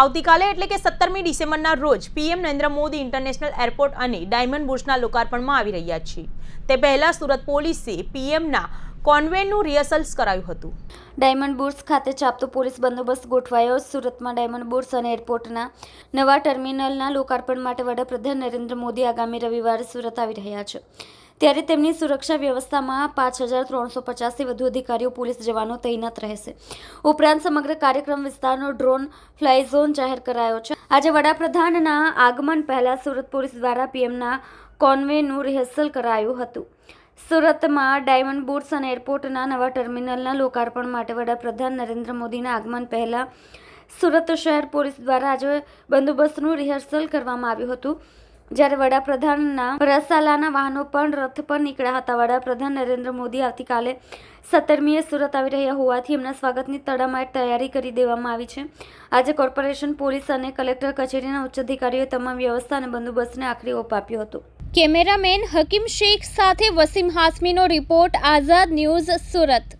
આવતીકાલે એટલે કે સત્તરમી ડિસેમ્બરના રોજ PM Narendra Modi international airport અને ડાયમંડ બુર્જના લોકાર્પણમાં આવી રહ્યા છે તે પહેલાં સુરત પોલીસે પીએમના કોન્વેન્ટનું રિહર્સલ્સ કરાયું હતું ડાયમંડ બુર્સ ખાતે ચાપતો પોલીસ બંદોબસ્ત ગોઠવાયો સુરતમાં ડાયમંડ બુર્સ અને એરપોર્ટના નવા ટર્મિનલના લોકાર્પણ માટે વડાપ્રધાન નરેન્દ્ર મોદી આગામી રવિવારે સુરત આવી રહ્યા છે ત્યારે તેમની સુરક્ષા વ્યવસ્થામાં પાંચ હજાર ત્રણસો પચાસથી વધુ અધિકારીઓ પોલીસ જવાનો તૈનાત રહેશે ઉપરાંત સમગ્ર કાર્યક્રમ વિસ્તારનો ડ્રોન ફ્લાય ઝોન જાહેર કરાયો છે આજે વડાપ્રધાનના આગમન પહેલાં સુરત પોલીસ દ્વારા પીએમના કોન્વેનું રિહર્સલ કરાયું હતું સુરતમાં ડાયમંડ બોર્ડ્સ અને એરપોર્ટના નવા ટર્મિનલના લોકાર્પણ માટે વડાપ્રધાન નરેન્દ્ર મોદીના આગમન પહેલાં સુરત શહેર પોલીસ દ્વારા આજે બંદોબસ્તનું રિહર્સલ કરવામાં આવ્યું હતું જ્યારે વડાપ્રધાનના રસાલાના વાહનો પણ રથ પર નીકળ્યા હતા વડાપ્રધાન નરેન્દ્ર મોદી આવતીકાલે સત્તરમીએ સુરત આવી રહ્યા હોવાથી એમના સ્વાગતની તડામાર તૈયારી કરી દેવામાં આવી છે આજે કોર્પોરેશન પોલીસ અને કલેક્ટર કચેરીના ઉચ્ચ અધિકારીઓએ તમામ વ્યવસ્થા અને બંદોબસ્તને આખરી ઓપ આપ્યો હતો કેમેરામેન હકીમ શેખ સાથે વસીમ હાસમીનો રિપોર્ટ આઝાદ ન્યૂઝ સુરત